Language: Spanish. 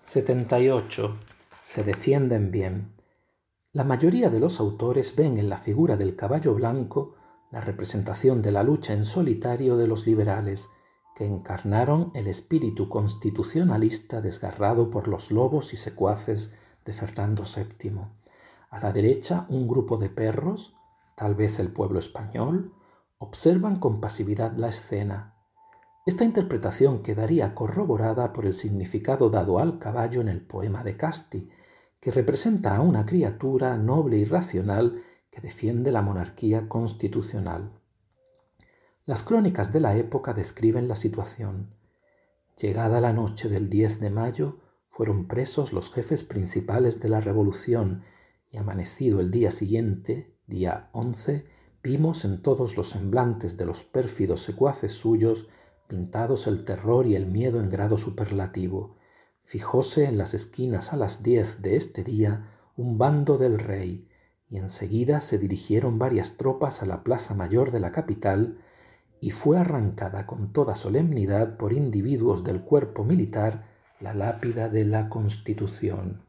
78. Se defienden bien. La mayoría de los autores ven en la figura del caballo blanco la representación de la lucha en solitario de los liberales, que encarnaron el espíritu constitucionalista desgarrado por los lobos y secuaces de Fernando VII. A la derecha, un grupo de perros, tal vez el pueblo español, observan con pasividad la escena, esta interpretación quedaría corroborada por el significado dado al caballo en el poema de Casti, que representa a una criatura noble y racional que defiende la monarquía constitucional. Las crónicas de la época describen la situación. Llegada la noche del 10 de mayo, fueron presos los jefes principales de la revolución y amanecido el día siguiente, día 11, vimos en todos los semblantes de los pérfidos secuaces suyos pintados el terror y el miedo en grado superlativo, fijóse en las esquinas a las diez de este día un bando del rey, y enseguida se dirigieron varias tropas a la plaza mayor de la capital, y fue arrancada con toda solemnidad por individuos del cuerpo militar la lápida de la Constitución.